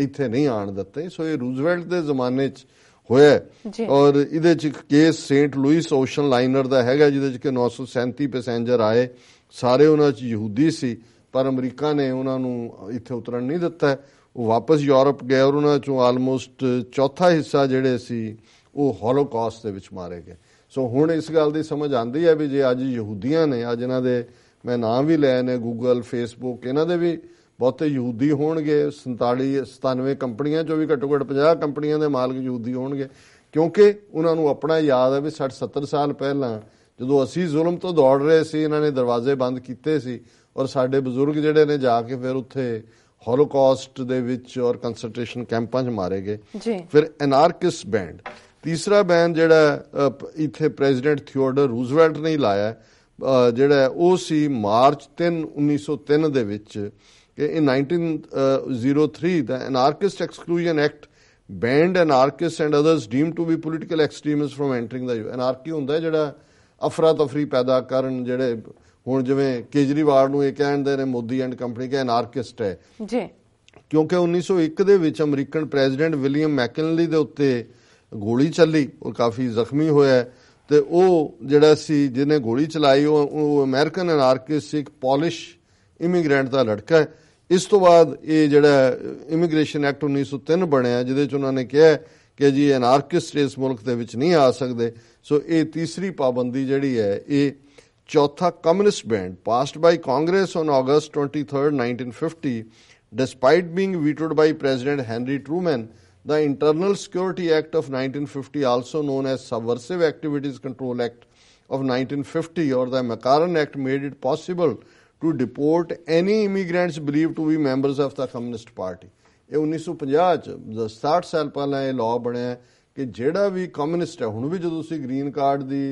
ਇੱਥੇ ਨਹੀਂ ਆਣ ਦਿੱਤੇ ਸੋ ਇਹ ਰੂਜ਼ਵੈਲਟ ਦੇ ਜ਼ਮਾਨੇ 'ਚ ਹੋਇਆ ਔਰ ਇਹਦੇ 'ਚ case Saint Louis ocean liner ਦਾ ਹੈਗਾ ਜਿਹਦੇ 'ਚ ਕਿ 937 ਪੈਸੇਂਜਰ ਆਏ ਸਾਰੇ ਉਹਨਾਂ 'ਚ ਯਹੂਦੀ ਸੀ ਪਰ ਅਮਰੀਕਾ ਨੇ ਉਹਨਾਂ ਨੂੰ ਇੱਥੇ ਉਤਰਨ ਨਹੀਂ ਦਿੱਤਾ ਉਹ ਵਾਪਸ ਯੂਰਪ ਗਏ ਔਰ ਉਹਨਾਂ 'ਚੋਂ ਆਲਮੋਸਟ ਚੌਥਾ ਹਿੱਸਾ ਜਿਹੜੇ ਸੀ ਉਹ ਹੋਲੋਕਾਸਟ ਦੇ ਵਿੱਚ ਮਾਰੇ ਗਏ ਸੋ ਹੁਣ ਇਸ ਗੱਲ ਦੀ ਸਮਝ ਆਂਦੀ ਹੈ ਵੀ ਜੇ ਅੱਜ ਯਹੂਦੀਆਂ ਨੇ ਅੱਜ ਇਹਨਾਂ ਦੇ ਮੈਂ ਨਾਮ ਵੀ ਲਏ ਨੇ ਗੂਗਲ ਫੇਸਬੁੱਕ ਇਹਨਾਂ ਦੇ ਵੀ ਬਹੁਤੇ ਯਹੂਦੀ ਹੋਣਗੇ 47 97 ਕੰਪਨੀਆਂ ਚੋਂ ਵੀ ਘੱਟੋ ਘੱਟ 50 ਕੰਪਨੀਆਂ ਦੇ ਮਾਲਕ ਯਹੂਦੀ ਹੋਣਗੇ ਕਿਉਂਕਿ ਉਹਨਾਂ ਨੂੰ ਆਪਣਾ ਯਾਦ ਹੈ ਵੀ 60 70 ਸਾਲ ਪਹਿਲਾਂ ਜਦੋਂ ਅਸੀਂ ਜ਼ੁਲਮ ਤੋਂ ਦੌੜ ਰਹੇ ਸੀ ਇਹਨਾਂ ਨੇ ਦਰਵਾਜ਼ੇ ਬੰਦ ਕੀਤੇ ਸੀ ਔਰ ਸਾਡੇ ਬਜ਼ੁਰਗ ਜਿਹੜੇ ਨੇ ਜਾ ਕੇ ਫਿਰ ਉੱਥੇ ਹੋਲੋਕਾਸਟ ਦੇ ਵਿੱਚ ਔਰ ਕਨਸੈਂਟ੍ਰੇਸ਼ਨ ਕੈਂਪਾਂ 'ਚ ਮਾਰੇ ਗਏ ਫਿਰ ਐਨਾਰਕਿਸਟ ਬੈਂਡ ਤੀਸਰਾ ਬੈਨ ਜਿਹੜਾ ਇੱਥੇ ਪ੍ਰੈਜ਼ੀਡੈਂਟ ਥਿਓਡਰ ਰੂਜ਼ਵੈਲਟ ਨੇ ਲਾਇਆ ਜਿਹੜਾ ਉਹ ਸੀ ਮਾਰਚ 3 1903 ਦੇ ਵਿੱਚ ਕਿ ਇਨ 1903 ਦਾ anarchist exclusion act banned anarchist and others deem to be political extremist from entering ਦਾ ਐਨਾਰਕੀ ਹੁੰਦਾ ਜਿਹੜਾ ਅਫਰਾ ਤਫਰੀ ਪੈਦਾ ਕਰਨ ਜਿਹੜੇ ਹੁਣ ਜਿਵੇਂ ਕੇਜਰੀਵਾਲ ਨੂੰ ਇਹ ਕਹਿੰਦੇ ਨੇ ਮੋਦੀ ਐਂਡ ਕੰਪਨੀ ਕੇ ਐਨਾਰਕਿਸਟ ਹੈ ਜੀ ਕਿਉਂਕਿ 1901 ਦੇ ਵਿੱਚ ਅਮਰੀਕਨ ਪ੍ਰੈਜ਼ੀਡੈਂਟ ਵਿਲੀਅਮ ਮੈਕਨਲੀ ਦੇ ਉੱਤੇ ਗੋਲੀ ਚੱਲੀ ਉਹ ਕਾਫੀ ਜ਼ਖਮੀ ਹੋਇਆ ਤੇ ਉਹ ਜਿਹੜਾ ਸੀ ਜਿਹਨੇ ਗੋਲੀ ਚਲਾਈ ਉਹ ਅਮਰੀਕਨ ਅਨਾਰਕਿਸਟ ਸੀ ਇੱਕ ਪੋਲਿਸ਼ ਇਮੀਗ੍ਰੈਂਟ ਦਾ ਲੜਕਾ ਹੈ ਇਸ ਤੋਂ ਬਾਅਦ ਇਹ ਜਿਹੜਾ ਇਮੀਗ੍ਰੇਸ਼ਨ ਐਕਟ 1903 ਬਣਿਆ ਜਿਹਦੇ ਚ ਉਹਨਾਂ ਨੇ ਕਿਹਾ ਕਿ ਜੀ ਅਨਾਰਕਿਸਟ ਇਸ ਮੁਲਕ ਦੇ ਵਿੱਚ ਨਹੀਂ ਆ ਸਕਦੇ ਸੋ ਇਹ ਤੀਸਰੀ ਪਾਬੰਦੀ ਜਿਹੜੀ ਹੈ ਇਹ ਚੌਥਾ communist ban passed by Congress on August 23 1950 despite being vetoed by president Henry Truman The Internal Security Act of 1950, also known as Subversive Activities Control Act of 1950 or the McCarran Act, made it possible to deport any immigrants believed to be members of the Communist Party. ਇਹ 1950 ਚ 60 ਸਾਲ ਪਹਿਲਾਂ ਇਹ law ਬਣਿਆ ਕਿ ਜਿਹੜਾ ਵੀ communist ਹੈ ਹੁਣ ਵੀ ਜਦੋਂ ਤੁਸੀਂ ਗ੍ਰੀਨ ਕਾਰਡ ਦੀ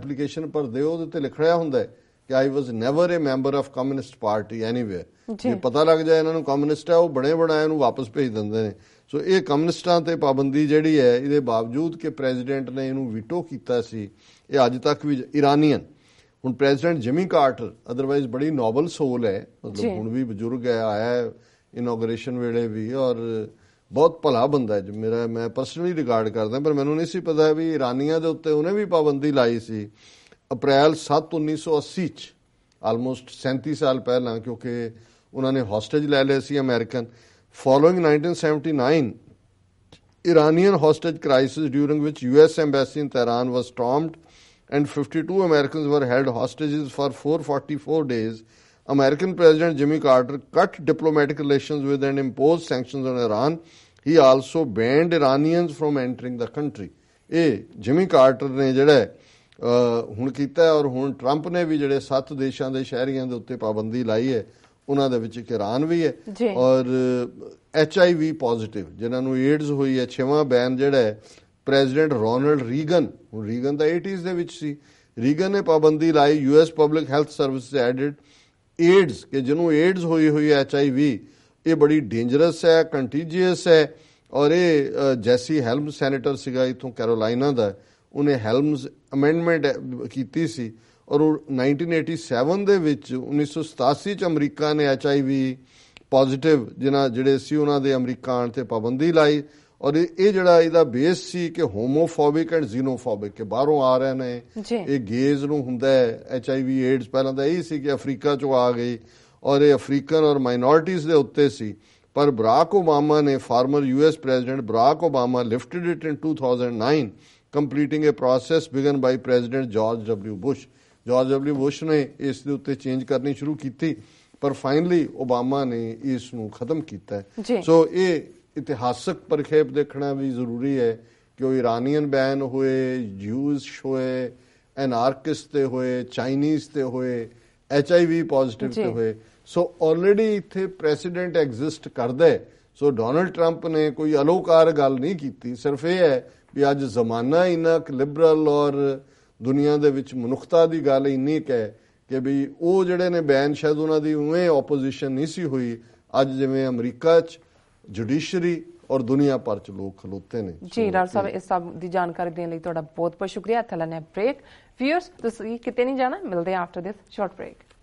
ਐਪਲੀਕੇਸ਼ਨ ਭਰਦੇ ਹੋ ਉਹਦੇ ਤੇ ਲਿਖਿਆ ਹੁੰਦਾ ਹੈ ਕਿ I was never a member of Communist Party anywhere ਜੇ ਪਤਾ ਲੱਗ ਜਾਏ ਇਹਨਾਂ ਨੂੰ ਕਮਿਊਨਿਸਟ ਹੈ ਉਹ ਬਣੇ ਬਣਾਏ ਨੂੰ ਵਾਪਸ ਭੇਜ ਦਿੰਦੇ ਨੇ ਸੋ ਇਹ ਕਮਿਊਨਿਸਟਾਂ ਤੇ ਪਾਬੰਦੀ ਜਿਹੜੀ ਹੈ ਇਹਦੇ ਬਾਵਜੂਦ ਕਿ ਪ੍ਰੈਜ਼ੀਡੈਂਟ ਨੇ ਇਹਨੂੰ ਵੀਟੋ ਕੀਤਾ ਸੀ ਇਹ ਅੱਜ ਤੱਕ ਵੀ ਇਰਾਨੀਅਨ ਹੁਣ ਪ੍ਰੈਜ਼ੀਡੈਂਟ ਜਿਮੀ ਕਾਰਟਰ ਅਦਰਵਾਇਜ਼ ਬੜੀ ਨੋਬਲ ਸੋਲ ਹੈ ਮਤਲਬ ਹੁਣ ਵੀ ਬਜ਼ੁਰਗ ਹੈ ਆਇਆ ਇਨੋਗ੍ਰੇਸ਼ਨ ਵੇਲੇ ਵੀ ਔਰ ਬਹੁਤ ਭਲਾ ਬੰਦਾ ਹੈ ਮੇਰਾ ਮੈਂ ਪਰਸਨਲੀ ਰਿਗਾਰਡ ਕਰਦਾ ਪਰ ਮੈਨੂੰ ਨਹੀਂ ਸੀ ਪਤਾ ਵੀ ਇਰਾਨੀਆਂ ਦੇ ਉੱਤੇ ਉਹਨੇ ਵੀ ਪਾਬੰਦੀ ਲਾਈ ਸੀ ਅਪ੍ਰੈਲ 7 1980 ਚ ਆਲਮੋਸਟ 37 ਸਾਲ ਪਹਿਲਾਂ ਕਿਉਂਕਿ ਉਹਨਾਂ ਨੇ ਹੌਸਟੇਜ ਲੈ ਲਏ ਸੀ American Following 1979 Iranian hostage crisis during which US embassy in Tehran was stormed and 52 Americans were held hostages for 444 days American President Jimmy Carter cut diplomatic relations with and imposed sanctions on Iran. He also banned Iranians from entering the country. ਇਹ ਜਿਮੀ Carter ਨੇ ਜਿਹੜਾ ਹੁਣ ਕੀਤਾ ਔਰ ਹੁਣ Trump ਨੇ ਵੀ ਜਿਹੜੇ ਸੱਤ ਦੇਸ਼ਾਂ ਦੇ ਸ਼ਹਿਰੀਆਂ ਦੇ ਉੱਤੇ ਪਾਬੰਦੀ ਲਾਈ ਹੈ ਉਹਨਾਂ ਦੇ ਵਿੱਚ ਇੱਕ ਇਰਾਨ ਵੀ ਹੈ ਔਰ ਐਚ ਆਈ ਵੀ ਪੋਜ਼ਿਟਿਵ ਜਿਨ੍ਹਾਂ ਨੂੰ ਏਡਸ ਹੋਈ ਹੈ ਛੇਵਾਂ ਬੈਨ ਜਿਹੜਾ ਹੈ ਪ੍ਰੈਜ਼ੀਡੈਂਟ ਰੋਨਲਡ ਰੀਗਨ ਉਹ ਰੀਗਨ ਦਾ 80s ਦੇ ਵਿੱਚ ਸੀ ਰੀਗਨ ਨੇ ਪਾਬੰਦੀ ਲਾਈ U S public health service ਤੇ ਐਡਿਡ ਏਡਜ਼ ਕਿ ਜਿਹਨੂੰ ਏਡਸ ਹੋਈ ਹੋਈ ਹੈ ਐਚ ਆਈ ਵੀ ਇਹ ਬੜੀ ਡੇਂਜਰਸ ਹੈ ਕੰਟੀਜੀਅਸ ਹੈ ਔਰ ਇਹ ਜੈਸੀ ਹੈਲਮ ਸੈਨੇਟਰ ਸੀਗਾ ਇਥੋਂ ਕੈਰੋਲਾਈਨਾ ਦਾ ਉਹਨੇ ਹੈਲਮਸ ਅਮੈਂਡਮੈਂਟ ਕੀਤੀ ਸੀ ਔਰ 1987 ਦੇ ਵਿੱਚ 1987 ਚ ਅਮਰੀਕਾ ਨੇ ਐਚਆਈਵੀ ਪੋਜ਼ਿਟਿਵ ਜਿਨ੍ਹਾਂ ਜਿਹੜੇ ਸੀ ਉਹਨਾਂ ਦੇ ਅਮਰੀਕਾ ਆਣ ਤੇ ਪਾਬੰਦੀ ਲਾਈ ਔਰ ਇਹ ਜਿਹੜਾ ਇਹਦਾ ਬੇਸ ਸੀ ਕਿ ਹੋਮੋਫੋਬਿਕ ਐਂਡ ਜ਼ੀਨੋਫੋਬਿਕ ਕਿ ਬਾਹਰੋਂ ਆ ਰਹੇ ਨੇ ਇਹ ਗੇਜ਼ ਨੂੰ ਹੁੰਦਾ ਹੈ ਐਚਆਈਵੀ ਏਡਸ ਪਹਿਲਾਂ ਤਾਂ ਇਹ ਸੀ ਕਿ ਅਫਰੀਕਾ ਚੋਂ ਆ ਗਈ ਔਰ ਇਹ ਅਫਰੀਕਨ ਔਰ ਮਾਈਨੋਰਟੀਜ਼ ਦੇ ਉੱਤੇ ਸੀ ਪਰ ਬਰਾਕ ਓਬਾਮਾ ਨੇ former US president Barack Obama lifted it in 2009 completing a process begun by president George W Bush George W Bush ਨੇ ਇਸ ਦੇ ਉੱਤੇ ਚੇਂਜ ਕਰਨੀ ਸ਼ੁਰੂ ਕੀਤੀ ਪਰ ਫਾਈਨਲੀ ਓਬਾਮਾ ਨੇ ਇਸ ਨੂੰ ਖਤਮ ਕੀਤਾ ਸੋ ਇਹ ਇਤਿਹਾਸਕ ਪਰਖੇਪ ਦੇਖਣਾ ਵੀ ਜ਼ਰੂਰੀ ਹੈ ਕਿ ਉਹ ਇਰਾਨੀਅਨ ਬੈਨ ਹੋਏ ਜੂਸ ਹੋਏ ਐਨਾਰਕਿਸਟ ਤੇ ਹੋਏ ਚਾਈਨੀਜ਼ ਤੇ ਹੋਏ ਐਚਆਈਵੀ ਪੋਜ਼ਿਟਿਵ ਤੇ ਹੋਏ ਸੋ ਆਲਰੇਡੀ ਇੱਥੇ ਪ੍ਰੈਸੀਡੈਂਟ ਐਗਜ਼ਿਸਟ ਕਰਦਾ ਹੈ ਸੋ ਡੋਨਲਡ ਟਰੰਪ ਨੇ ਕੋਈ ਅਲੋਕਾਰ ਗੱਲ ਨਹੀਂ ਕੀਤੀ ਸਿਰਫ ਇਹ ਹੈ ਵੀ ਅੱਜ ਜ਼ਮਾਨਾ ਇਨਕ ਲਿਬਰਲ ਔਰ ਦੁਨੀਆ ਦੇ ਵਿੱਚ ਮਨੁੱਖਤਾ ਦੀ ਗੱਲ ਇੰਨੀ ਕਹਿ ਕਿ ਵੀ ਉਹ ਜਿਹੜੇ ਨੇ ਬੈਨ ਸ਼ਾਇਦ ਉਹਨਾਂ ਦੀ ਉਵੇਂ ਆਪੋਜੀਸ਼ਨ ਨਹੀਂ ਸੀ ਹੋਈ ਅੱਜ ਜਿਵੇਂ ਅਮਰੀਕਾ 'ਚ ਜੁਡੀਸ਼ਰੀ ਔਰ ਦੁਨੀਆ ਭਰ ਚ ਲੋਕ ਖਲੋਤੇ ਨੇ ਜੀ ਡਾਕਟਰ ਸਾਹਿਬ ਇਸ ਸਭ ਦੀ ਜਾਣਕਾਰੀ ਦੇਣ ਲਈ ਤੁਹਾਡਾ ਬਹੁਤ ਬਹੁਤ ਸ਼ੁਕਰੀਆ ਥੱਲਾ ਨੇ ਬ੍ਰੇਕ ਵੀਅਰਸ ਤੁਸੀਂ ਕਿਤੇ ਨਹੀਂ ਜਾਣਾ ਮਿਲਦੇ ਆਫਟਰ ਦਿਸ ਸ਼ਾਰਟ ਬ੍ਰੇਕ